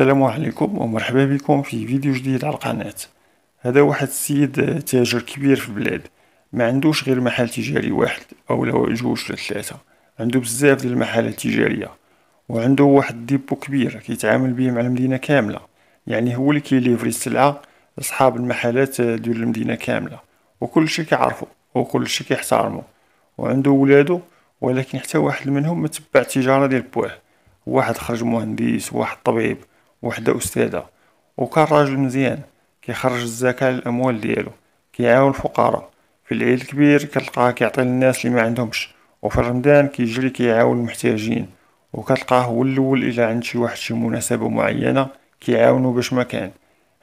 السلام عليكم ومرحبا بكم في فيديو جديد على القناة هذا واحد السيد تاجر كبير في البلاد ما عندوش غير محل تجاري واحد او لو جوج ثلاثة عنده بزاف ديال المحلات التجارية وعنده واحد الديبو كبير كيتعامل به مع المدينة كاملة يعني هو اللي كيليفري السلعة لصحاب المحلات ديال المدينة كاملة وكل شي كيعرفو وكل شي كيحترمو وعنده ولادو ولكن حتى واحد منهم متبع التجارة ديال بواه واحد خرج مهندس واحد طبيب وحده أستاذة وكان راجل مزيان كيخرج الزكاة للأموال ديالو كيعاون الفقراء في العيد الكبير كتلقاه كيعطي للناس اللي ما عندهمش وفي رمضان كيجري كيعاون المحتاجين وكتلقاه هو الاول الا عند شي واحد شي مناسبه معينه كيعاونو باش ما كان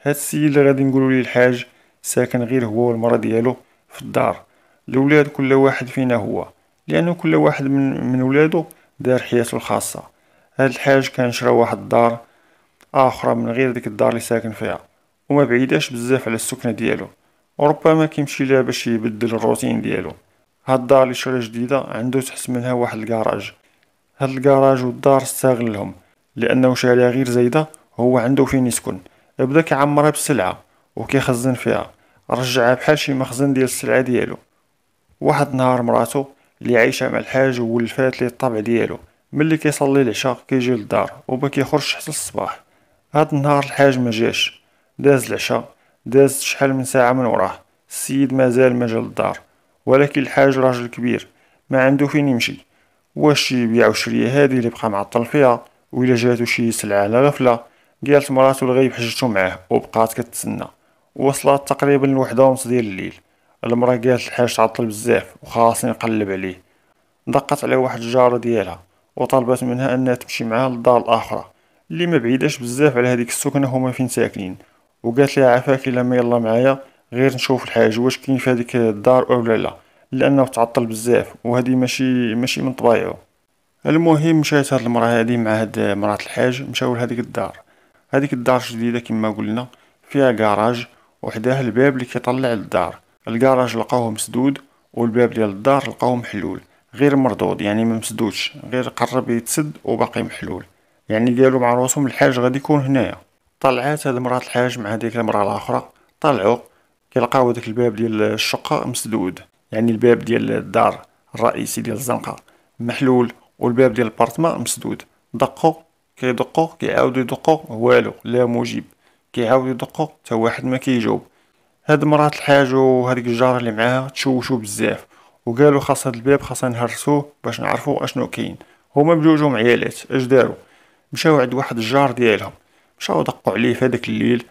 هاد السيد اللي غادي نقولوا ليه الحاج ساكن غير هو والمرا ديالو في الدار الاولاد كل واحد فينا هو لانه كل واحد من من ولادو دار حياته الخاصه هاد الحاج كان شرا واحد الدار اخرى من غير ديك الدار اللي ساكن فيها وما بعيداش بزاف على السكنه ديالو وربما كيمشي لها باش يبدل الروتين ديالو هاد الدار اللي شرا جديده عنده تحس منها واحد الكراج هاد الكراج والدار استغلهم لانه شاريها غير زايده هو عنده فين يسكن بدا كيعمرها بالسلعه وكيخزن فيها رجعها بحال شي مخزن ديال السلعه ديالو واحد النهار مراتو اللي عايشه مع الحاج ولفات ليه الطبع ديالو ملي كيصلي العشاء كيجي للدار وما كيخرج حتى الصباح هاد النهار الحاج مجاش داز العشاء دازت شحال من ساعة من وراه السيد مازال مجا للدار ولكن الحاج راجل كبير ما عنده فين يمشي واش يبيع وشري هادي اللي بقى معطل فيها ولا جاتو شي سلعة على غفلة قالت مراتو الغيب حجتو معاه وبقات كتسنى وصلت تقريبا لوحدة ونص ديال الليل المرأة قالت الحاج تعطل بزاف وخاصني نقلب عليه دقت على واحد الجارة ديالها وطلبت منها انها تمشي معاه للدار الاخرى اللي ما بعيداش بزاف على هذيك السكنه هما فين ساكنين وقالت عافاك الا ما يلا معايا غير نشوف الحاج واش كاين في هذيك الدار او لا لانه تعطل بزاف وهذه ماشي ماشي من طبيعه المهم مشات هاد المراه هادي مع هاد مرات الحاج مشاو لهاديك الدار هاديك الدار جديده كما قلنا فيها كراج وحداه الباب اللي كيطلع للدار الكراج لقاوه مسدود والباب ديال الدار لقاوه محلول غير مردود يعني ما مسدودش غير قرب يتسد وباقي محلول يعني قالوا مع راسهم الحاج غادي يكون هنايا طلعات هاد مرات الحاج مع هذيك المراه الاخرى طلعوا كيلقاو داك الباب ديال الشقه مسدود يعني الباب ديال الدار الرئيسي ديال الزنقه محلول والباب ديال البارتمان مسدود دقوا كيدقوا كيعاودوا يدقوا والو لا مجيب كيعاودوا يدقوا حتى واحد ما كيجاوب هاد مرات الحاج وهاديك الجاره اللي معاها تشوشوا بزاف وقالوا خاص هاد الباب خاصنا نهرسوه باش نعرفوا اشنو كاين هما بجوجهم عيالات اش داروا مشاو عند واحد الجار ديالهم مشاو دقوا عليه في هذاك الليل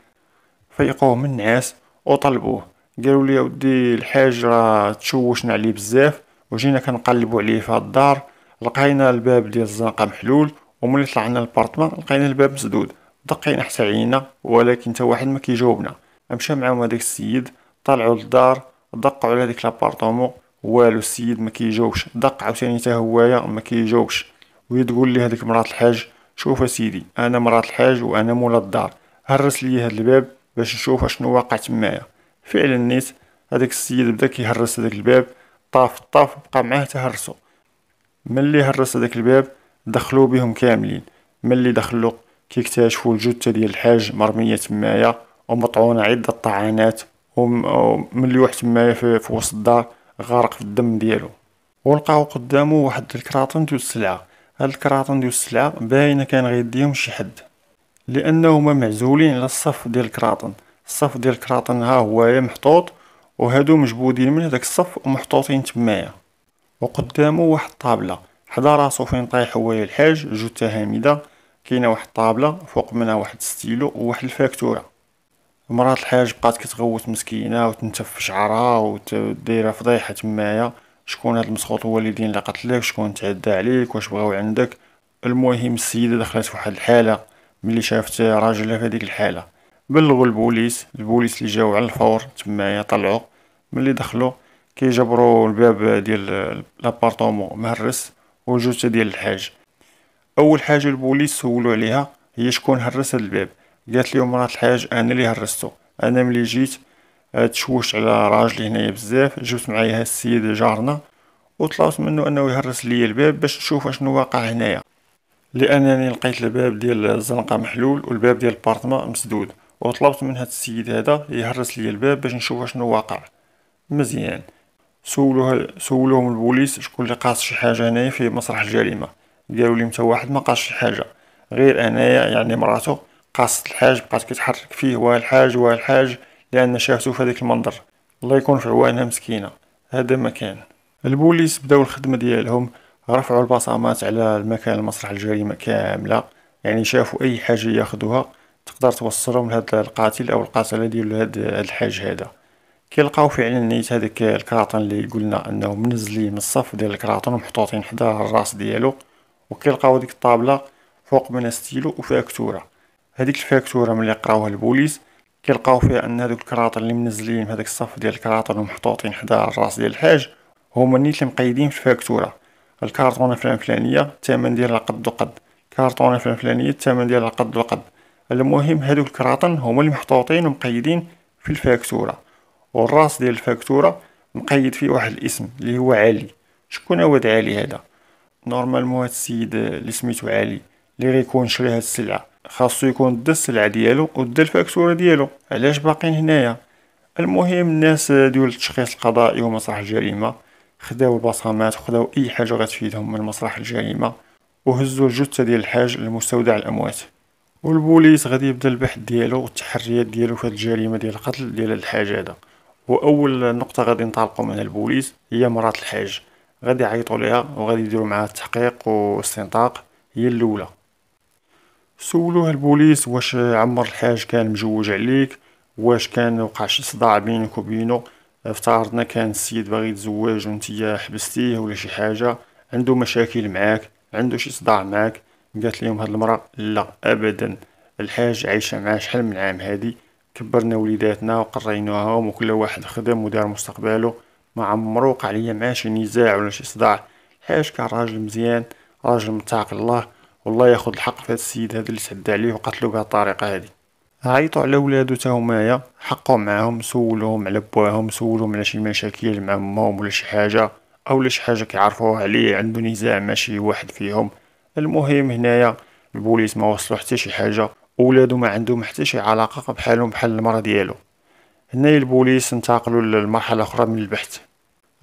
فيقوه من النعاس وطلبوه قالوا لي ودي الحاج راه تشوشنا عليه بزاف وجينا كنقلبوا عليه في الدار لقينا الباب ديال الزنقه محلول وملي طلعنا البارتمان لقينا الباب مسدود دقينا حتى عينا ولكن حتى واحد ما كيجاوبنا مشى معاهم هذاك السيد طلعوا للدار دقوا على هذيك لابارطومون والو السيد ما كيجاوبش دق عاوتاني حتى هوايا ما كيجاوبش وهي تقول لي هذيك مرات الحاج شوف سيدي انا مرات الحاج وانا مولا الدار هرس لي هاد الباب باش نشوف شنو واقع تمايا فعلا نيت هذاك السيد بدا كيهرس هذاك الباب طاف طاف بقى معاه تهرسو ملي هرس هذاك الباب دخلو بهم كاملين ملي دخلو كيكتشفوا الجثة ديال الحاج مرمية تمايا ومطعونة عدة طعنات ومليوح واحد تمايا في, في وسط الدار غارق في الدم ديالو ولقاو قدامه واحد الكراطن ديال السلعة هاد الكراتون ديال السلعه باينه كان غيديهم شي حد لانه هما معزولين على الصف ديال الكراتون الصف ديال الكراتون ها هو محطوط وهادو مجبودين من هداك الصف ومحطوطين تمايا وقدامه واحد الطابله حدا راسو فين طايح هو الحاج جو تهامده كاينه واحد الطابله فوق منها واحد ستيلو وواحد الفاكتوره مرات الحاج بقات كتغوت مسكينه وتنتف شعرها ودايره فضيحه تمايا شكون هاد المسخوط هو اللي دين قتلك شكون تعدى عليك واش بغاو عندك المهم السيده دخلت واحد الحاله ملي شافت راجلها في هذيك الحاله بلغوا البوليس البوليس اللي جاو على الفور تمايا طلعوا ملي دخلوا كيجبروا الباب ديال لابارطومون مهرس وجوج ديال الحاج اول حاجه البوليس سولوا عليها هي شكون هرس هاد الباب قالت لهم مرات الحاج انا اللي هرستو انا ملي جيت آه، تشوشت على راجلي هنايا بزاف جبت معايا هاد السيد جارنا وطلبت منه انه يهرس ليا الباب باش نشوف اشنو واقع هنايا لانني لقيت الباب ديال الزنقه محلول والباب ديال البارتما مسدود وطلبت من هاد السيد هذا يهرس ليا الباب باش نشوف اشنو واقع مزيان سولوه سولوهم البوليس شكون اللي قاص شي حاجه هنايا في مسرح الجريمه قالوا لي متى واحد ما قاص شي حاجه غير انايا يعني مراتو قاصت الحاج بقات كتحرك فيه والحاج والحاج لأن شافتو في هداك المنظر الله يكون في عوانها مسكينة هذا مكان البوليس بداو الخدمة ديالهم رفعوا البصمات على المكان المسرح الجريمة كاملة يعني شافوا أي حاجة ياخدوها تقدر توصلهم لهذا القاتل أو القاتلة ديال هذا الحاج هذا كيلقاو فعلا نيت هذاك الكراطن اللي قلنا انه منزلين من الصف ديال الكراطن ومحطوطين حدا الراس ديالو وكيلقاو ديك الطابله فوق منها ستيلو وفاكتوره هذيك الفاكتوره ملي قراوها البوليس كيلقاو فيها ان هذوك الكراطر اللي منزلين من هذاك الصف ديال الكراطر ومحطوطين حدا الراس ديال الحاج هما نيت اللي مقيدين في الفاكتوره الكارطونه فلان فلانيه الثمن ديالها قد وقد كارطونه فلان فلانيه الثمن ديالها قد وقد المهم هذوك الكراطن هما اللي محطوطين ومقيدين في الفاكتوره والراس ديال الفاكتوره مقيد فيه واحد الاسم اللي هو علي شكون هو علي هذا نورمالمون هاد السيد اللي سميتو علي اللي غيكون شري هاد السلعه خاصو يكون دا السلعه ديالو ودا الفاكتوره ديالو علاش باقين هنايا المهم الناس ديال التشخيص القضائي ومسرح الجريمه خداو البصمات وخداو اي حاجه غتفيدهم من مسرح الجريمه وهزوا الجثه ديال الحاج لمستودع الاموات والبوليس غادي يبدا البحث ديالو والتحريات ديالو في الجريمه ديال القتل ديال الحاج هذا واول نقطه غادي ينطلقوا منها البوليس هي مرات الحاج غادي يعيطوا ليها وغادي يديروا معاها التحقيق والاستنطاق هي الاولى سولوه البوليس واش عمر الحاج كان مجوج عليك واش كان وقع شي صداع بينك وبينو افترضنا كان السيد باغي يتزوج وانتيا حبستيه ولا شي حاجه عنده مشاكل معاك عنده شي صداع معاك قالت لهم هاد المراه لا ابدا الحاج عايشه معاه شحال من عام هادي كبرنا وليداتنا وقريناهم وكل واحد خدم ودار مستقبله ما عمرو وقع ليا معاه شي نزاع ولا شي صداع الحاج كان راجل مزيان راجل متاق الله والله ياخذ الحق في السيد هذا اللي تعدى عليه وقتلو بهذه الطريقه هذه عيطوا على ولادو تا همايا حقوا معاهم سولوهم على بواهم سولوهم على شي مشاكل مع امهم ولا شي حاجه اولا شي حاجه كيعرفوها عليه عنده نزاع مع شي واحد فيهم المهم هنايا البوليس ما وصلوا حتى شي حاجه ولادو ما عندهم حتى شي علاقه بحالهم بحال المرا ديالو هنايا البوليس انتقلوا للمرحله اخرى من البحث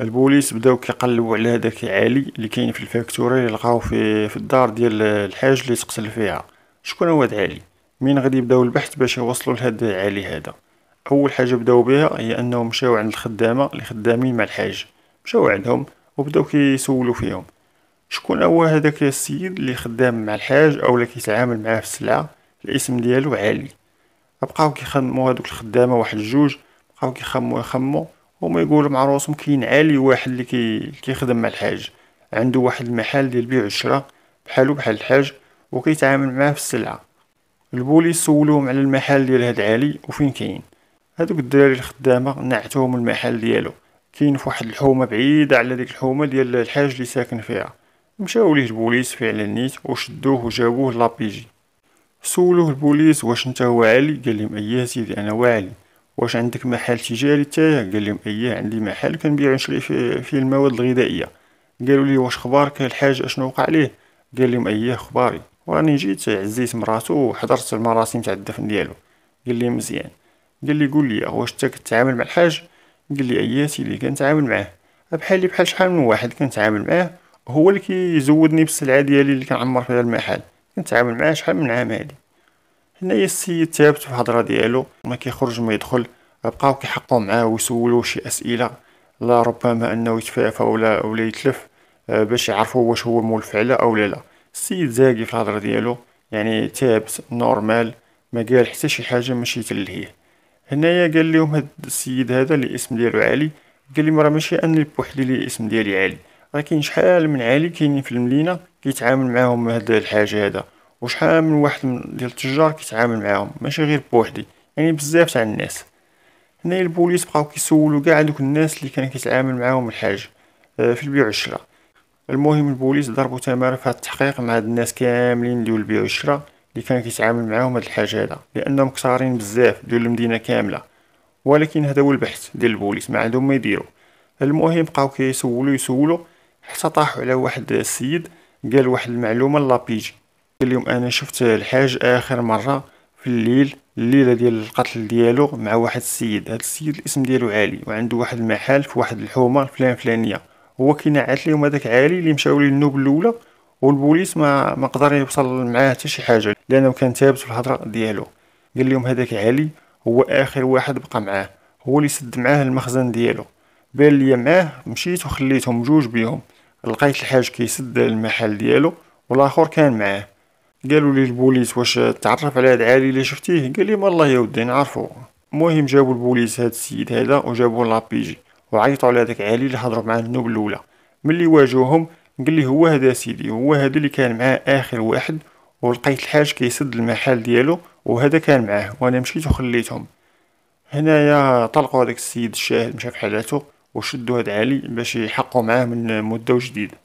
البوليس بداو كيقلبوا على هذاك علي اللي كاين في الفاكتوري اللي لقاو في في الدار ديال الحاج اللي تقتل فيها شكون هو هذا علي مين غادي يبداو البحث باش يوصلوا لهاد علي هذا اول حاجه بداو بها هي انهم مشاو عند الخدامه اللي خدامين مع الحاج مشاو عندهم وبداو كيسولوا فيهم شكون هو هذاك السيد اللي خدام مع الحاج اولا كيتعامل معاه في السلعه الاسم ديالو علي بقاو كيخمو هذوك الخدامه واحد الجوج بقاو كيخمو يخمو هما يقولوا مع راسهم كاين عالي واحد اللي كي كيخدم مع الحاج عنده واحد المحل ديال البيع والشراء بحالو بحال الحاج وكيتعامل معاه في السلعه البوليس سولوهم على المحل ديال هاد علي وفين كاين هادوك الدراري الخدامه نعتهم المحل ديالو كاين في واحد الحومه بعيده على ديك الحومه ديال الحاج اللي ساكن فيها مشاو ليه البوليس فعلا نيت وشدوه وجابوه لابيجي سولوه البوليس واش نتا هو علي قال لهم ايه سيدي انا واعلي واش عندك محل تجاري تاعي قال لهم اييه عندي محل كنبيع ونشري فيه, المواد الغذائيه قالوا لي واش خبارك الحاج اشنو وقع ليه قال لهم اييه خباري وراني جيت عزيت مراتو وحضرت المراسم تاع الدفن ديالو قال لي مزيان قال لي قول لي واش انت كتعامل مع الحاج قال لي ايه سيدي كنتعامل معاه بحالي بحال شحال من واحد كنتعامل معاه هو اللي كيزودني بالسلعه ديالي اللي كنعمر فيها المحل كنتعامل معاه شحال من عام هادي هنايا السيد ثابت في الهضره ديالو ما كيخرج ما يدخل بقاو كيحقوا معاه ويسولوا شي اسئله لا ربما انه يتفافى ولا ولا يتلف آه، باش يعرفوا واش هو مول فعله او لا لا السيد زاكي في الهضره ديالو يعني ثابت نورمال ما قال حتى شي حاجه ماشي تلهيه هنايا قال لهم هاد السيد هذا اللي الاسم ديالو علي قال لي راه ماشي انا بوحدي اللي الاسم ديالي علي راه كاين شحال من علي كاينين في المدينه كيتعامل معاهم هاد الحاجه هذا وشحال من واحد من ديال التجار كيتعامل معاهم ماشي غير بوحدي يعني بزاف تاع الناس هنا البوليس بقاو كيسولو كاع دوك الناس اللي كان كيتعامل معاهم الحاج آه، في البيع والشراء المهم البوليس ضربوا تماره في هذا التحقيق مع هاد الناس كاملين ديال البيع والشراء اللي كان كيتعامل معاهم هاد الحاج هذا لانهم كثارين بزاف ديال المدينه كامله ولكن هذا هو البحث ديال البوليس ما عندهم ما يديروا المهم بقاو كيسولو يسولو حتى طاحوا على واحد السيد قال واحد المعلومه لابيجي اليوم انا شفت الحاج اخر مره في الليل الليله ديال القتل ديالو مع واحد السيد هذا السيد الاسم ديالو عالي وعنده واحد المحل في واحد الحومه فلان فلانيه هو كينعت ليهم هذاك عالي اللي مشاو ليه النوب الاولى والبوليس ما ما قدر يوصل معاه حتى شي حاجه لانه كان ثابت في الهضره ديالو قال لهم هذاك علي هو اخر واحد بقى معاه هو اللي سد معاه المخزن ديالو بان ليا معاه مشيت وخليتهم جوج بيهم لقيت الحاج كيسد المحل ديالو والاخر كان معاه قالوا لي البوليس واش تعرف على هاد عالي اللي شفتيه قال لي والله يا ودي نعرفو المهم جابوا البوليس هاد السيد هذا وجابوه لابيجي وعيطوا على داك عالي اللي هضروا معاه النوب الاولى ملي واجهوهم قال لي هو هذا سيدي هو هذا اللي كان معاه اخر واحد ولقيت الحاج كيسد المحل ديالو وهذا كان معاه وانا مشيت وخليتهم هنايا طلقوا هذاك السيد الشاهد مشى في حالاته وشدوا هاد عالي باش يحقوا معاه من مده جديده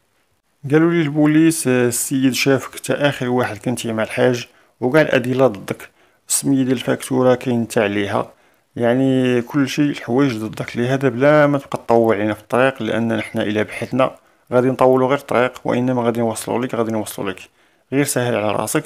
قالوا لي البوليس آه، السيد شافك حتى اخر واحد كنتي مع الحاج وقال الادله ضدك السميه ديال الفاكتوره كاين تاع عليها يعني كل شيء الحوايج ضدك لهذا بلا ما تبقى تطول علينا في الطريق لان نحن الى بحثنا غادي نطولوا غير الطريق وانما غادي نوصلوا لك غادي نوصلوا لك غير سهل على راسك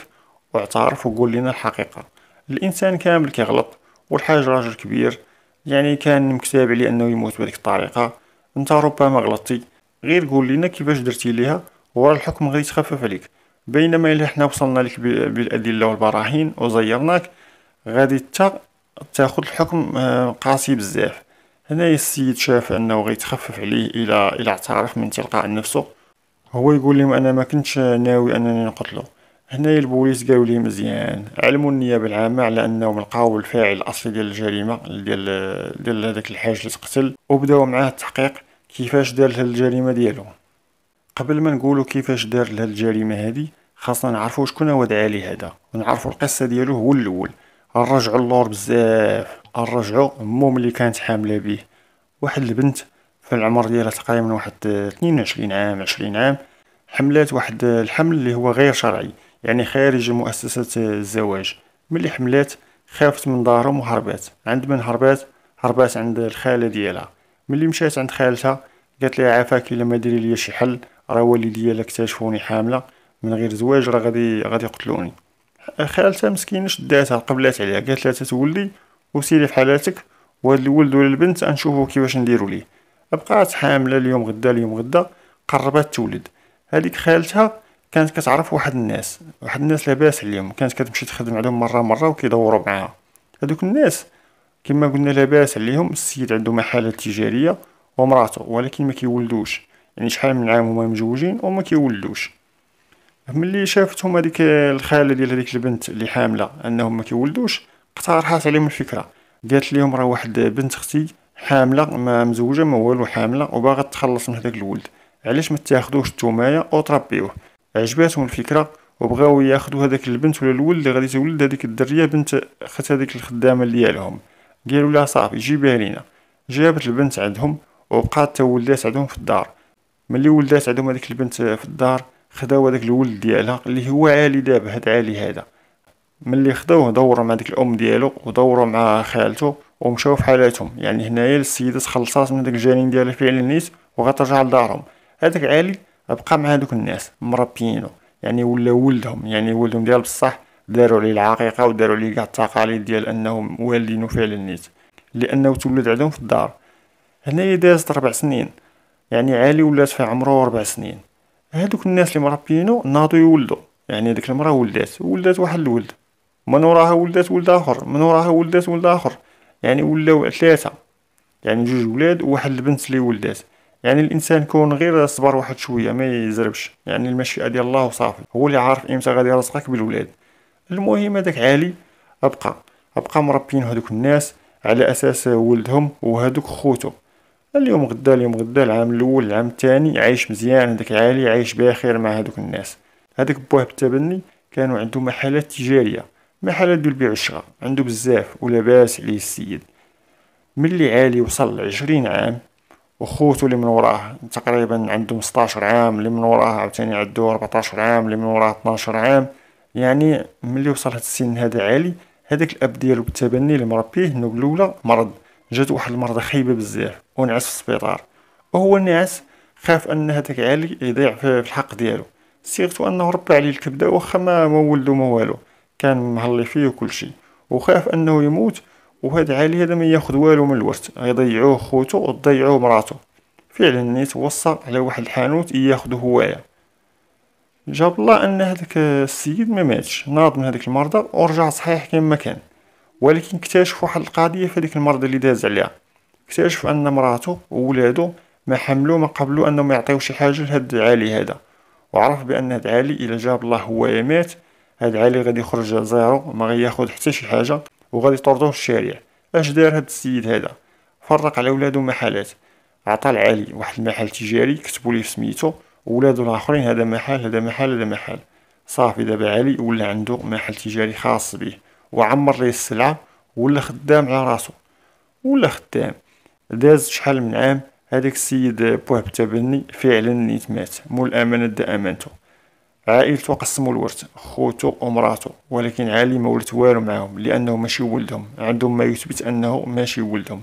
واعترف وقول لنا الحقيقه الانسان كامل كيغلط والحاج راجل كبير يعني كان مكتاب عليه انه يموت بهذيك الطريقه انت ربما غلطتي غير قول لينا كيفاش درتي ليها ورا الحكم غادي يتخفف عليك بينما الا حنا وصلنا لك بالادله والبراهين وزيرناك غادي حتى تاخذ الحكم آه، قاسي بزاف هنايا السيد شاف انه غيتخفف عليه الى الى اعترف من تلقاء نفسه هو يقول لهم انا ما كنتش ناوي انني نقتله هنايا البوليس قالوا لي مزيان علموا النيابه العامه على انهم لقاو الفاعل الاصلي ديال الجريمه ديال ديال هذاك الحاج اللي تقتل وبداو معاه التحقيق كيفاش دار لها الجريمه ديالو قبل ما نقولوا كيفاش دار لها الجريمه هذه خاصنا نعرفوا شكون هو دعا هذا ونعرفوا القصه ديالو هو الاول نرجعوا اللور بزاف نرجعوا امه اللي كانت حامله به واحد البنت في العمر ديالها تقريبا واحد 22 عام 20 عام حملات واحد الحمل اللي هو غير شرعي يعني خارج مؤسسة الزواج ملي حملات خافت من دارهم وهربات عند من هربات هربات عند الخالة ديالها ملي مشات عند خالتها قالت ليها عافاك الا ما ديري ليا شي حل راه والديا الا اكتشفوني حامله من غير زواج راه غادي غادي يقتلوني خالتها مسكينه شداتها قبلات عليها قالت لها تتولي وسيري في حالاتك وهاد الولد ولا البنت نشوفو كيفاش نديرو ليه بقات حامله اليوم غدا اليوم غدا قربات تولد هذيك خالتها كانت كتعرف واحد الناس واحد الناس لاباس عليهم كانت كتمشي تخدم عليهم مره مره وكيدوروا معاها هذوك الناس كما قلنا لاباس عليهم السيد عنده محاله تجاريه ومراته ولكن ما كيولدوش يعني شحال من عام هما مزوجين وما كيولدوش ملي شافتهم هذيك الخاله ديال هذيك البنت اللي حامله انهم ما كيولدوش اقترحت عليهم الفكره قالت لهم راه واحد بنت اختي حامله ما مزوجه ما والو حامله وباغا تخلص من هذاك الولد علاش ما تاخذوش نتومايا وتربيوه عجباتهم الفكره وبغاو ياخذوا هذاك البنت ولا الولد اللي غادي تولد هذيك الدريه بنت خت هذيك الخدامه ديالهم قالوا لها صافي جيبها لينا جابت البنت عندهم وبقات تا ولات عندهم في الدار ملي ولات عندهم هذيك البنت في الدار خداو هذاك الولد ديالها اللي هو عالي دابا هاد عالي هذا ملي خداوه دوروا مع ديك الام ديالو ودوروا مع خالته ومشاو في حالاتهم يعني هنايا السيده تخلصات من داك الجنين ديالها فعلا نيت وغترجع لدارهم هذاك عالي بقى مع هذوك الناس مربيينو يعني ولا ولدهم يعني ولدهم ديال بصح داروا عليه العقيقه وداروا عليه كاع التقاليد ديال انهم والدينو وفعل النيت لانه تولد عندهم في الدار هنايا دازت ربع سنين يعني عالي ولات في عمرو ربع سنين هادوك الناس اللي مربينو ناضو يولدوا يعني ديك المراه ولدات ولدات واحد الولد من وراها ولدات ولد اخر من وراها ولدات ولد اخر يعني ولاو ثلاثه يعني جوج ولاد وواحد البنت اللي ولدات يعني الانسان كون غير صبر واحد شويه ما يزربش يعني المشيئه ديال الله وصافي هو اللي عارف امتى غادي يرزقك بالولاد المهم هذاك علي ابقى ابقى مربيين هذوك الناس على اساس ولدهم وهذوك خوتو اليوم غدا اليوم غدا العام الاول العام الثاني عايش مزيان هذاك عالي عايش بخير مع هذوك الناس هذاك بواه التبني كانوا عنده محلات تجاريه محلات ديال البيع والشراء عنده بزاف ولاباس عليه السيد ملي عالي وصل لعشرين عام وخوتو اللي من وراه تقريبا عندهم 16 عام اللي من وراه عاوتاني عندو 14 عام اللي من وراه 12 عام يعني ملي وصل هاد السن هذا عالي هذاك الاب ديالو بالتبني اللي مربيه النوب الاولى مرض جات واحد المرضى خايبه بزاف ونعس في السبيطار وهو نعس خاف ان هذاك عالي يضيع في الحق ديالو سيرتو انه ربى عليه الكبده واخا ما ولدو ما والو كان مهلي فيه شيء وخاف انه يموت وهاد عالي هذا ما ياخذ والو من الورث غيضيعوه خوتو وضيعوه مراتو فعلا نيت وصى على واحد الحانوت ياخذو هوايه جاب الله ان هذاك السيد ما ماتش ناض من هذيك المرضى ورجع صحيح كما كان ولكن اكتشف واحد القضيه في هذيك المرضى اللي داز عليها اكتشف ان مراته وولاده ما حملو ما قبلو انهم يعطيو شي حاجه لهاد العالي هذا وعرف بان هاد العالي الا جاب الله هو يمات هاد العالي غادي يخرج زيرو ما غياخذ حتى شي حاجه وغادي يطردوه الشارع اش دار هاد السيد هذا فرق على ولادو محلات عطى العالي واحد المحل تجاري كتبوا ليه سميتو ولادو الاخرين هذا محل هذا محل هذا محل صافي دابا علي ولا عنده محل تجاري خاص به وعمر ليه السلعه ولا خدام على راسو ولا خدام داز شحال من عام هذاك السيد بوهب تبني فعلا نيت مات مول الامانه دا امانته عائلته قسموا الورث خوتو ومراتو ولكن علي ما ولت والو معاهم لانه ماشي ولدهم عندهم ما يثبت انه ماشي ولدهم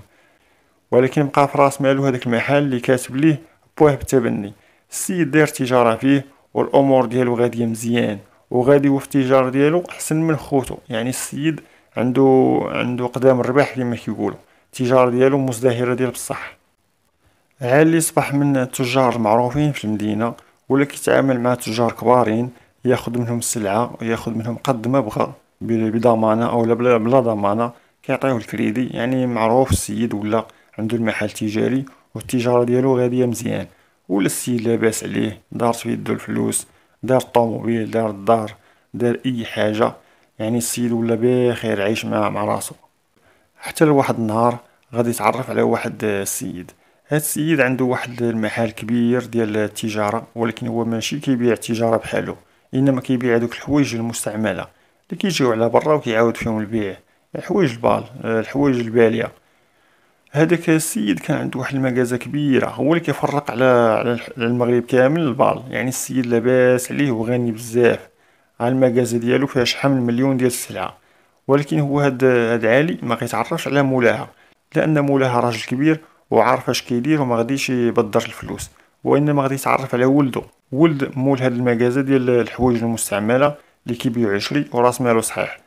ولكن بقى في راس مالو هذاك المحل اللي كاتب ليه بوهب تبني السيد داير تجارة فيه والامور ديالو غاديه مزيان وغادي في التجاره ديالو احسن من خوتو يعني السيد عنده عنده قدام الربح كما كيقولوا التجاره ديالو مزدهره ديال بصح علي صبح من التجار المعروفين في المدينه ولا كيتعامل مع تجار كبارين ياخذ منهم السلعه وياخذ منهم قد ما بغى بضمانه او بلا بلا ضمانه كيعطيوه الكريدي يعني معروف السيد ولا عنده المحل التجاري والتجاره ديالو غاديه مزيان ولا السيد لاباس عليه دار في يدو الفلوس دار الطوموبيل دار الدار دار اي حاجة يعني السيد ولا بخير عايش مع مع راسو حتى لواحد النهار غادي يتعرف على واحد السيد هاد السيد عنده واحد المحل كبير ديال التجارة ولكن هو ماشي كيبيع التجارة بحالو انما كيبيع دوك الحوايج المستعملة اللي كيجيو على برا وكيعاود فيهم البيع الحوايج البال الحوايج الباليه هذاك السيد كان عنده واحد المجازة كبيرة هو اللي كيفرق على على المغرب كامل البال يعني السيد لاباس عليه وغني بزاف على المجازة ديالو فيها شحال من مليون ديال السلعة ولكن هو هاد هاد علي ما كيتعرفش على مولاها لان مولاها راجل كبير وعارف اش كيدير وما غاديش يبدر الفلوس وانما غادي يتعرف على ولده ولد مول هاد المجازة ديال الحوايج المستعملة اللي كيبيع عشري وراس مالو صحيح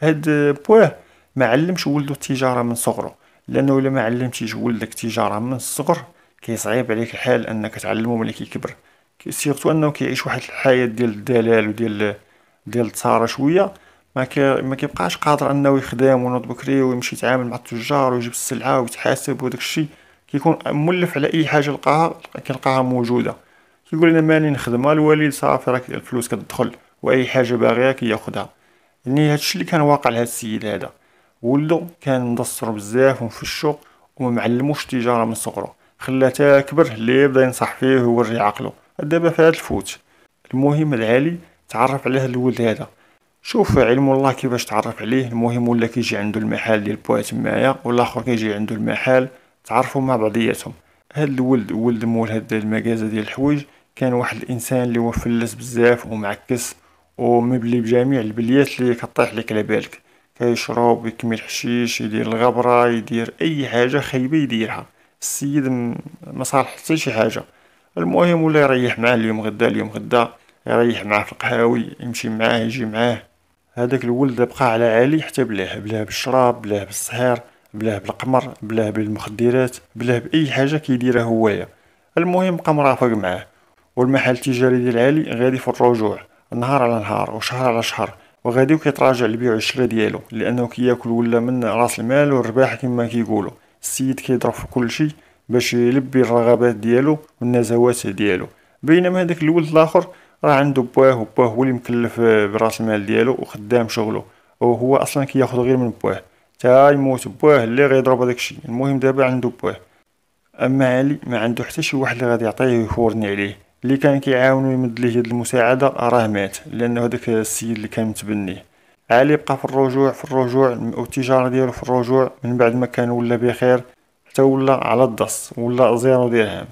هاد بواه ما علمش ولده التجارة من صغره لانه الا ما علمتيش ولدك التجاره من الصغر كيصعيب عليك الحال انك تعلمو ملي كيكبر سيرتو انه كيعيش واحد الحياه ديال الدلال وديال ديال الثاره شويه ما ما كيبقاش قادر انه يخدم ونوض بكري ويمشي يتعامل مع التجار ويجيب السلعه ويتحاسب وداك الشيء كيكون مولف على اي حاجه لقاها كيلقاها موجوده كيقول انا ماني نخدم الوالد صافي راك الفلوس كتدخل واي حاجه باغيها كياخذها يعني هادشي اللي كان واقع لهاد السيد هذا ولدو كان مدصر بزاف وفي الشغل وما معلموش تجارة من صغره تا كبر اللي بدا ينصح فيه ويوري عقله دابا فهاد الفوت المهم العالي تعرف على هاد الولد هذا شوف علم الله كيفاش تعرف عليه المهم ولا كيجي عنده المحل ديال بوات معايا والاخر كيجي عنده المحل تعرفوا مع بعضياتهم هاد الولد ولد مول هاد المكازا ديال الحوايج كان واحد الانسان اللي هو فلس بزاف ومعكس ومبلي بجميع البليات اللي كطيح لك على بالك يشرب يكمل حشيش يدير الغبرة يدير أي حاجة خايبة يديرها السيد ما صار حتى شي حاجة المهم ولا يريح معاه اليوم غدا اليوم غدا يريح معاه في القهاوي يمشي معاه يجي معاه هذاك الولد بقى على عالي حتى بلاه بلاه بالشراب بلاه بالسحر بلاه بالقمر بلاه بالمخدرات بلاه بأي حاجة كيديرها هوايا المهم بقى مرافق معاه والمحل التجاري ديال علي غادي في الرجوع نهار على نهار وشهر على شهر وغادي كيتراجع البيع والشراء ديالو لانه كياكل ولا من راس المال والرباح كما كيقولوا السيد كيضرب في كل شيء باش يلبي الرغبات ديالو والنزوات ديالو بينما هذاك الولد الاخر راه عنده بواه وباه هو اللي مكلف براس المال ديالو وخدام شغله وهو اصلا كياخذ غير من بواه تا يموت بواه اللي غيضرب هذاك الشيء المهم دابا عنده بواه اما علي ما عنده حتى شي واحد اللي غادي يعطيه يفورني عليه اللي كان كيعاونو يمد ليه يد المساعده راه مات لانه هداك السيد اللي كان متبنيه علي بقى في الرجوع في الرجوع والتجاره ديالو في الرجوع من بعد ما كان ولا بخير حتى ولا على الدص ولا زيرو درهم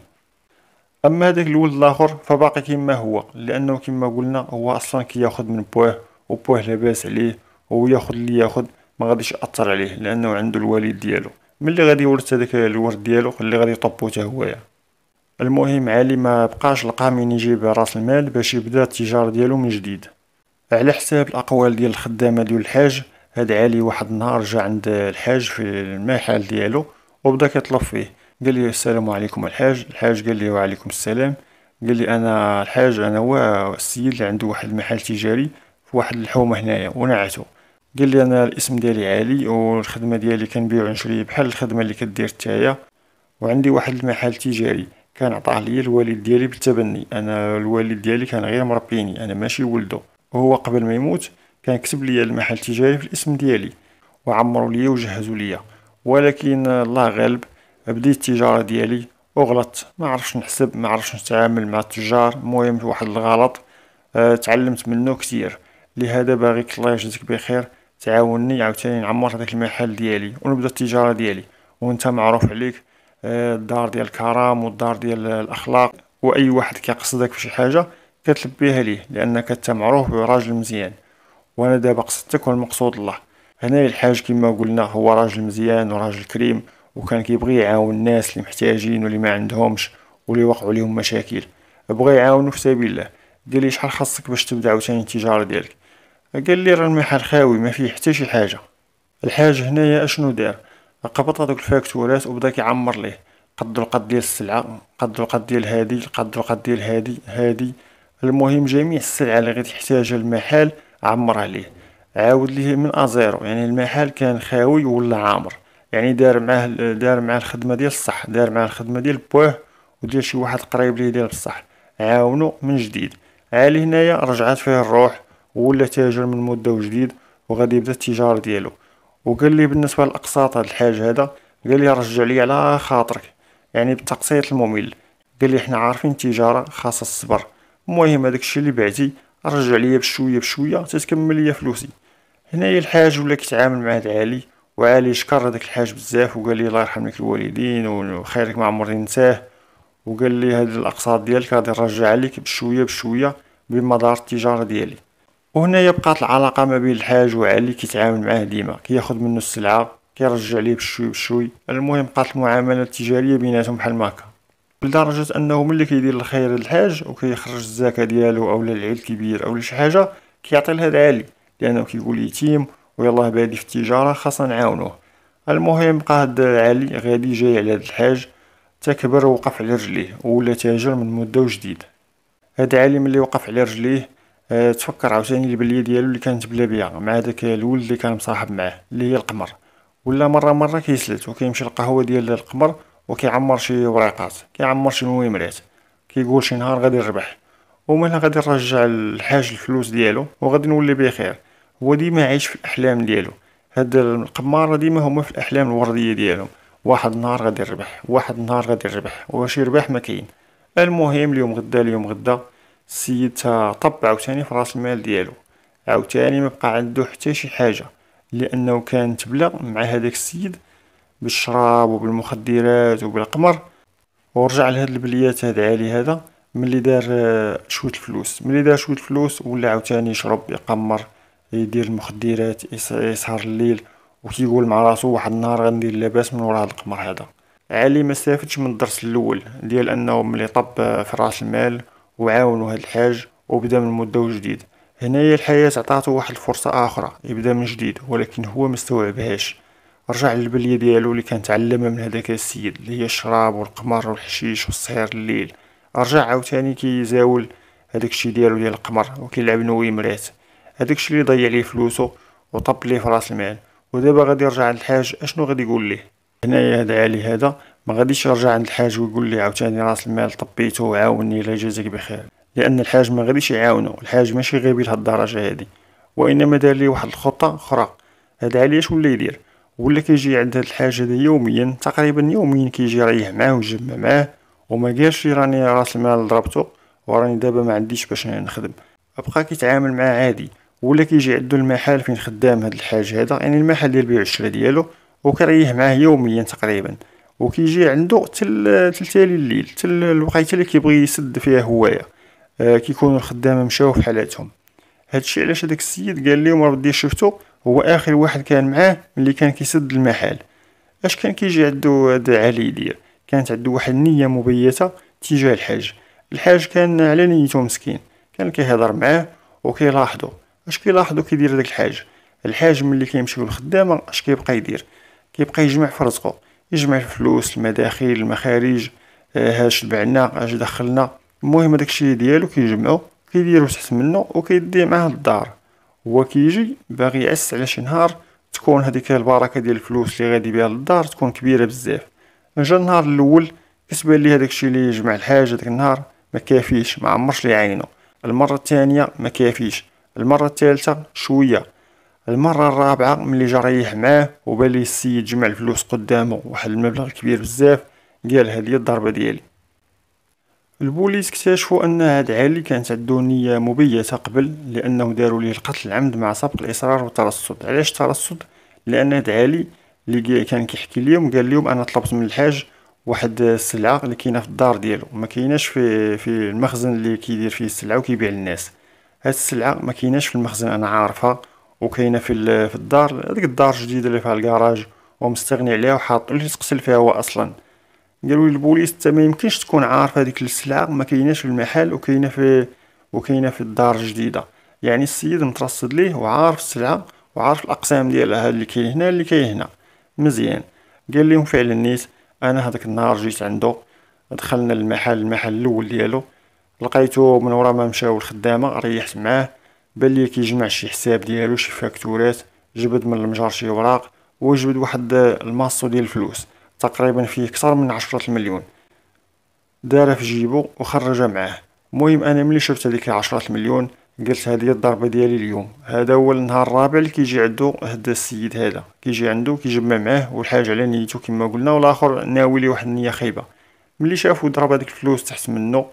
اما هذاك الولد الاخر فباقي كيما هو لانه كيما قلنا هو اصلا كياخذ من بوه وبوه لاباس عليه و ياخد اللي ياخذ ما غاديش ياثر عليه لانه عنده الوالد ديالو ملي غادي يورث هذاك الورد ديالو اللي غادي يطبو حتى هويا المهم علي ما بقاش لقى من يجيب راس المال باش يبدا التجاره ديالو من جديد على حساب الاقوال ديال الخدامه ديال الحاج هاد علي واحد النهار جا عند الحاج في المحل ديالو وبدا كيطلب فيه قال لي السلام عليكم الحاج الحاج قال لي وعليكم السلام قال لي انا الحاج انا هو السيد اللي عنده واحد المحل تجاري في واحد الحومه هنايا ونعتو قال لي انا الاسم ديالي علي والخدمه ديالي كنبيع ونشري بحال الخدمه اللي كدير نتايا وعندي واحد المحل تجاري كان عطاه ليا الوالد ديالي بالتبني انا الوالد ديالي كان غير مربيني انا ماشي ولده وهو قبل ما يموت كان كتب ليا المحل التجاري في الاسم ديالي وعمروا ليا وجهزوا ليا ولكن الله غالب بديت التجاره ديالي وغلطت ما عرفش نحسب ما عرفش نتعامل مع التجار المهم واحد الغلط أه تعلمت منه كثير لهذا باغيك الله يجزيك بخير تعاوني عاوتاني نعمر هذاك المحل ديالي ونبدا التجاره ديالي وانت معروف عليك الدار ديال الكرم والدار ديال الاخلاق واي واحد كيقصدك فشي حاجه كتلبيها ليه لانك انت معروف براجل مزيان وانا دابا قصدتك والمقصود الله هنا الحاج كما قلنا هو راجل مزيان وراجل كريم وكان كيبغي يعاون الناس اللي محتاجين واللي ما عندهمش واللي وقعوا لهم مشاكل بغى يعاونو في سبيل الله قال لي شحال خاصك باش تبدا عاوتاني التجاره ديالك قال لي راه المحل خاوي ما فيه حتى شي حاجه الحاج هنايا اشنو دار قبط هذوك الفاكتورات وبدا كيعمر ليه قد القد ديال السلعه قد القد ديال هادي قد القد ديال هادي هادي المهم جميع السلع اللي تحتاجها المحل عمرها ليه عاود ليه من ازيرو يعني المحل كان خاوي ولا عامر يعني دار معاه دار معاه الخدمه ديال الصح دار معاه الخدمه ديال بوه وديال شي واحد قريب ليه ديال بصح عاونو من جديد عالي هنايا رجعت فيه الروح ولا تاجر من مده وجديد وغادي يبدا التجاره ديالو وقال لي بالنسبه للاقساط هاد الحاج هذا قال لي رجع لي على خاطرك يعني بالتقسيط الممل قال لي حنا عارفين التجاره خاصه الصبر المهم هذاك الشيء اللي بعتي رجع لي بشويه بشويه تتكمل لي فلوسي هنايا الحاج ولا كيتعامل مع هاد علي وعلي شكر هذاك الحاج بزاف وقال لي الله يرحم لك الوالدين وخيرك ما عمرني ننساه وقال لي هاد الاقساط ديالك غادي نرجع لك بشويه بشويه بمدار التجاره ديالي وهنا يبقى العلاقة ما بين الحاج وعلي كيتعامل معاه ديما كياخد منه السلعة كيرجع ليه بشوي بشوي المهم بقات المعاملة التجارية بيناتهم بحال هكا لدرجة أنه ملي كيدير الخير للحاج وكيخرج الزكاة ديالو أو للعيل الكبير أو لشي حاجة كيعطي لهاد علي لأنه كيقول يتيم ويلاه بادي في التجارة خاصنا نعاونوه المهم بقى هاد علي غادي جاي على هاد الحاج تكبر ووقف على رجليه ولا تاجر من مدة وجديد هاد علي ملي وقف على رجليه تفكر عاوتاني البلية ديالو اللي كانت بلا بيها مع داك الولد اللي كان مصاحب معاه اللي هي القمر ولا مرة مرة كيسلت وكيمشي للقهوة ديال القمر وكيعمر شي وريقات كيعمر شي نويمرات كيقول شي نهار غادي نربح ومالها غادي نرجع الحاج الفلوس ديالو وغادي نولي بخير هو ديما عايش في الاحلام ديالو هاد القمارة ديما هما في الاحلام الوردية ديالهم واحد النهار غادي نربح واحد النهار غادي نربح واش يربح ما كاين المهم اليوم غدا اليوم غدا السيد طب عاوتاني في راس المال ديالو عاوتاني ما بقى عنده حتى شي حاجه لانه كان تبلغ مع هذاك السيد بالشراب وبالمخدرات وبالقمر ورجع لهاد البليات هاد عالي هذا ملي دار شويه الفلوس ملي دار شويه الفلوس ولا عاوتاني يشرب يقمر يدير المخدرات يسهر الليل وكيقول مع راسو واحد النهار غندير لاباس من ورا هاد القمر هذا علي ما استفدش من الدرس الاول ديال انه ملي طب في راس المال وعاونوا هاد الحاج وبدا من مده جديد هنايا الحياة عطاتو واحد الفرصة أخرى يبدا من جديد ولكن هو مستوعبهاش رجع للبلية ديالو اللي كان تعلمها من هداك السيد اللي هي الشراب والقمر والحشيش والسهر الليل رجع عاوتاني كيزاول هداكشي ديالو ديال القمر وكيلعب نوي مرات هداكشي اللي ضيع ليه فلوسو وطب ليه في راس المال ودابا غادي يرجع للحاج اشنو غادي يقول ليه هنايا هذا علي هذا ما غاديش يرجع عند الحاج ويقول لي عاوتاني راس المال طبيته وعاوني لا جزاك بخير لان الحاج ما غاديش يعاونو الحاج ماشي غبي لهاد الدرجه هادي وانما دار لي واحد الخطه اخرى هذا علي اش ولا يدير ولا كيجي عند هاد الحاج هذا يوميا تقريبا يوميا كيجي يريح معاه ويجمع معاه وما قالش راني راس المال ضربته وراني دابا ما عنديش باش نخدم بقى كيتعامل معاه عادي ولا كيجي عندو المحل فين خدام هاد الحاج هذا يعني المحل ديال بيع الشراء ديالو وكيريح معاه يوميا تقريبا وكيجي عنده تل تلتالي الليل تل الوقيته اللي كيبغي يسد فيها هوايا آه كيكونوا الخدامه مشاو في حالاتهم هادشي علاش هداك السيد قال لهم راه بدي شفتو هو اخر واحد كان معاه اللي كان كيسد المحل اش كان كيجي عندو هاد علي يدير كانت عندو واحد النيه مبيته تجاه الحاج الحاج كان على نيته مسكين كان كيهضر معاه وكيلاحظو اش كيلاحظو كيدير داك الحاج الحاج ملي كيمشيو للخدامه اش كيبقى يدير كيبقى يجمع في رزقو يجمع الفلوس المداخل المخارج هاش آه، بعنا هاش دخلنا المهم داكشي ديالو كيجمعو كيديرو تحت منو وكيدي معاه للدار هو كيجي باغي يعس على شي نهار تكون هذيك البركه ديال الفلوس اللي غادي بها للدار تكون كبيره بزاف جا النهار الاول كتبان ليه الشيء اللي جمع الحاجه داك النهار ما كافيش ما عمرش لي عينه المره الثانيه ما كافيش المره الثالثه شويه المرة الرابعة ملي جا ريح معاه وبالي السيد جمع الفلوس قدامه واحد المبلغ كبير بزاف قال هادي الضربة ديالي البوليس اكتشفوا ان هاد علي كانت عندو نية مبيتة قبل لانه داروا ليه القتل عمد مع سبق الاصرار والترصد علاش ترصد لان هاد علي اللي كان كيحكي ليهم قال ليهم انا طلبت من الحاج واحد السلعه اللي كاينه في الدار ديالو ما كايناش في في المخزن اللي كيدير فيه السلعه وكيبيع للناس هاد السلعه ما كايناش في المخزن انا عارفها وكاينه في في الدار هذيك الدار الجديده اللي فيها الكراج ومستغني عليها وحاط اللي تقسل فيها هو اصلا قالوا لي البوليس حتى ما يمكنش تكون عارف هذيك السلعه ما كايناش في المحل وكاينه في وكاينه في الدار الجديده يعني السيد مترصد ليه وعارف السلعه وعارف الاقسام ديالها اللي كاين هنا اللي كاين هنا مزيان قال لهم فعلا النيس انا هذاك النهار جيت عنده دخلنا المحل المحل الاول ديالو لقيته من ورا ما مشاو الخدامه ريحت معاه بان كيجمع شي حساب ديالو شي فاكتورات جبد من المجار شي اوراق وجبد واحد الماسو ديال الفلوس تقريبا فيه اكثر من عشرة المليون دارها في جيبو وخرجها معاه المهم انا ملي شفت هذيك عشرة المليون قلت هذه الضربه ديالي اليوم هذا هو النهار الرابع اللي كيجي عندو هذا السيد هذا كيجي عنده كيجمع معاه والحاج على نيته كما قلنا والاخر ناوي لي واحد النيه خايبه ملي شافو ضرب هذيك الفلوس تحت منه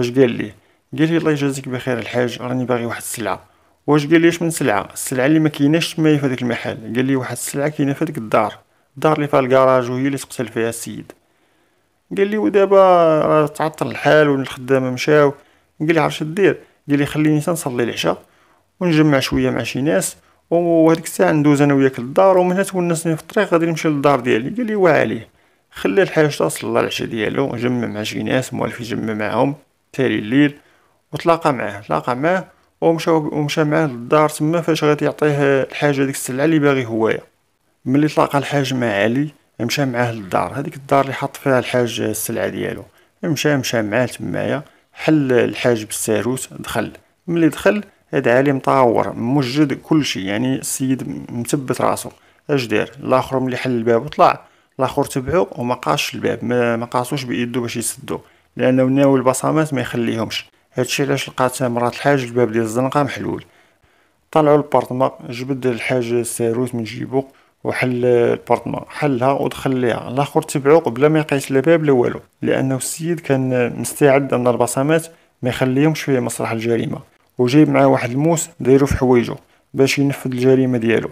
اش قال ليه قال لي الله يجازيك بخير الحاج راني باغي واحد السلعه واش قال لي من سلعه السلعه اللي ما كايناش تما في هذاك المحل قال لي واحد السلعه كاينه في هذيك الدار الدار اللي فيها الكراج وهي اللي تقتل فيها السيد قال لي ودابا راه تعطل الحال والخدامه مشاو قال لي عرفت دير قال لي خليني تنصلي العشاء ونجمع شويه مع شي ناس وهذيك الساعه ندوز انا وياك للدار ومن هنا تونسني في الطريق غادي نمشي للدار ديالي قال لي وعليه خلى الحاج تصلى العشاء ديالو جمع مع شي ناس موالف يجمع معاهم تالي الليل وتلاقى معاه تلاقى معاه ومشى ومشى معاه للدار تما فاش غادي يعطيه الحاجه ديك السلعه اللي باغي هويا ملي تلاقى الحاج مع علي مشى معاه للدار هذيك الدار اللي حط فيها الحاج السلعه ديالو مشى مشى معاه تمايا حل الحاج بالساروت دخل ملي دخل هاد علي مطاور موجد كلشي يعني السيد مثبت راسو اش دار الاخر ملي حل الباب وطلع الاخر تبعو وما قاش الباب ما قاصوش بيدو باش يسدو لانه ناوي البصمات ما يخليهمش هادشي علاش لقات مرات الحاج الباب ديال الزنقة محلول طلعوا البارطما جبد الحاج الساروت من جيبو وحل البارطما حلها ودخل ليها الاخر تبعو قبل ما يقيس لا باب لا والو لانه السيد كان مستعد ان البصمات ما يخليهمش في مسرح الجريمه وجايب معاه واحد الموس دايرو في حوايجو باش ينفذ الجريمه ديالو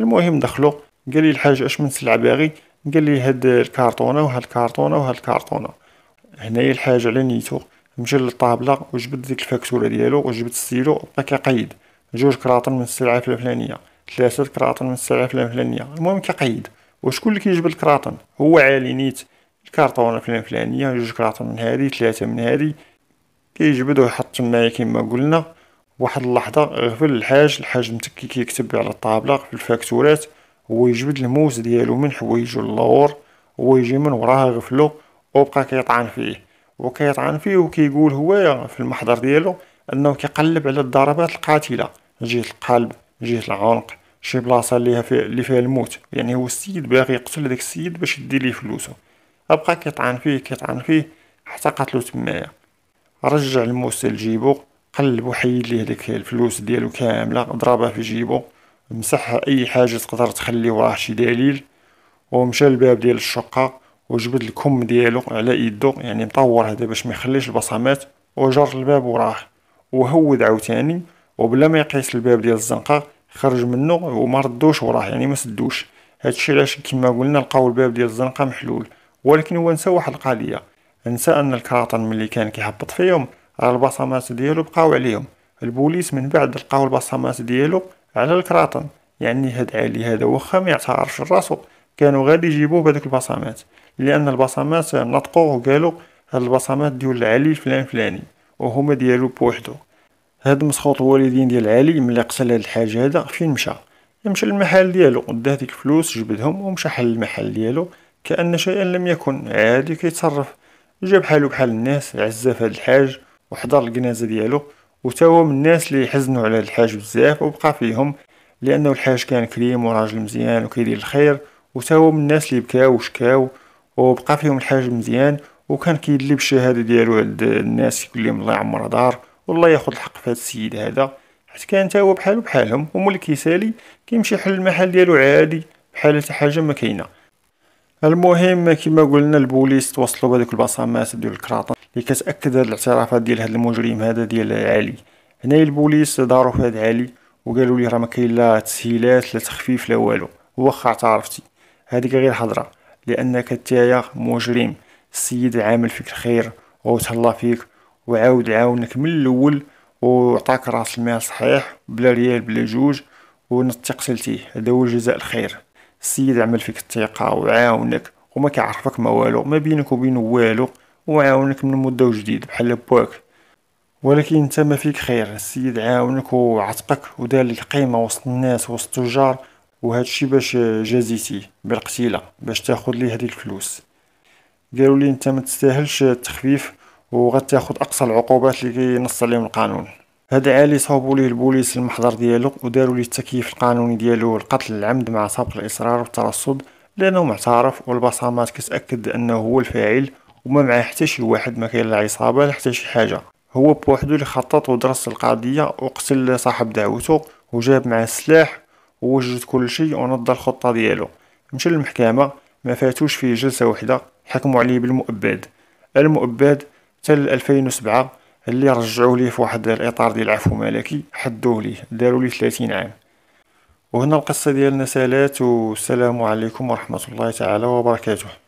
المهم دخلو قال لي الحاج اش من سلعه باغي قال لي هاد الكارطونه وهاد الكارطونه وهاد الكارطونه هنايا الحاج على نيتو مشى للطابلة وجبد ديك الفاكتورة ديالو وجبد السيلو بقى كيقيد جوج كراطن من السلعة الفلانية ثلاثة كراطن من السلعة الفلانية المهم كيقيد وشكون اللي كيجبد الكراطن هو عالي نيت الكارطونة فلان فلانية جوج كراطن من هذه ثلاثة من هذه كيجبد ويحط تمايا كما قلنا واحد اللحظة غفل الحاج الحاج متكي كيكتب على الطابلة في الفاكتورات هو يجبد الموس ديالو من حوايجو اللور هو يجي من وراها غفلو وبقى كيطعن فيه وكيطعن فيه وكيقول هو في المحضر ديالو انه كيقلب على الضربات القاتله من جهه القلب من جهه العنق شي بلاصه اللي فيها اللي فيها الموت يعني هو السيد باغي يقتل داك السيد باش يدي ليه فلوسه بقى كيطعن فيه كيطعن فيه حتى قتلو تمايا رجع الموس لجيبو قلب وحيد ليه ديك الفلوس ديالو كامله ضربها في جيبو مسح اي حاجه تقدر تخلي وراه شي دليل ومشى الباب ديال الشقه وجبد الكم ديالو على يدو يعني مطور هذا باش ما يخليش البصمات وجر الباب وراح وهود عاوتاني وبلا ما يقيس الباب ديال الزنقه خرج منه وما ردوش وراح يعني ما سدوش هادشي علاش كما قلنا لقاو الباب ديال الزنقه محلول ولكن هو نسى واحد القضيه نسى ان الكراطن ملي كان كيهبط فيهم راه البصمات ديالو بقاو عليهم البوليس من بعد لقاو البصمات ديالو على الكراطن يعني هاد علي هذا واخا ما يعترفش راسو كانوا غادي يجيبوه بهذوك البصمات لان البصمات نطقوا وقالوا هاد البصمات ديال العلي فلان فلاني وهما ديالو بوحدو هاد مسخوط الوالدين ديال علي ملي قتل هاد الحاج هذا فين مشى مشى للمحل ديالو ودا هذيك الفلوس جبدهم ومشى حل المحل ديالو كأن شيئا لم يكن عادي كيتصرف جا بحالو بحال الناس عزف هاد الحاج وحضر الجنازة ديالو وتاو من الناس اللي حزنوا على هاد الحاج بزاف وبقى فيهم لأنه الحاج كان كريم وراجل مزيان وكيدير الخير وتاو من الناس اللي بكاو وشكاو وبقى فيهم الحاج مزيان وكان كيدلي بالشهاده ديالو عند الناس كل لهم الله يعمر دار والله ياخذ الحق في هذا السيد هذا حيت كان تا هو بحالو بحالهم وملي كيسالي كيمشي يحل المحل ديالو عادي بحال حتى حاجه ما كاينه المهم كما قلنا البوليس توصلوا بهذوك البصمات ديال الكراطون اللي كتاكد هاد الاعترافات ديال هاد المجرم هذا ديال علي هنا البوليس داروا في هاد علي وقالوا لي راه ما كاين لا تسهيلات لا تخفيف لا والو واخا اعترفتي هذيك غير هضره لأنك تايا مجرم السيد عامل فيك الخير وتهلا فيك وعاود عاونك من الأول وعطاك راس المال صحيح بلا ريال بلا جوج ونثق قتلتيه هذا هو جزاء الخير السيد عمل فيك الثقة وعاونك وما كيعرفك ما والو ما بينك وبين والو وعاونك من مدة وجديد بحال باك ولكن انت ما فيك خير السيد عاونك وعتقك ودار لك قيمة وسط الناس وسط التجار وهادشي باش جازيتي بالقتيله باش تاخذ لي هذه الفلوس قالوا لي انت ما تستاهلش التخفيف وغتاخذ اقصى العقوبات اللي كينص عليهم القانون هاد عالي صوبوا ليه البوليس المحضر ديالو وداروا ليه التكييف القانوني ديالو القتل العمد مع سابق الاصرار والترصد لانه معترف والبصمات كتاكد انه هو الفاعل وما معاه حتى شي واحد ما كاين لا عصابه لا حتى شي حاجه هو بوحدو اللي خطط ودرس القضيه وقتل صاحب دعوته وجاب معاه السلاح ووجد كلشي ونضى الخطه ديالو مشى للمحكمه ما فاتوش في جلسه واحده حكموا عليه بالمؤبد المؤبد تل 2007 اللي رجعوه ليه في واحد الاطار ديال العفو ملكي حدوه ليه داروا ليه 30 عام وهنا القصه ديالنا سالات والسلام عليكم ورحمه الله تعالى وبركاته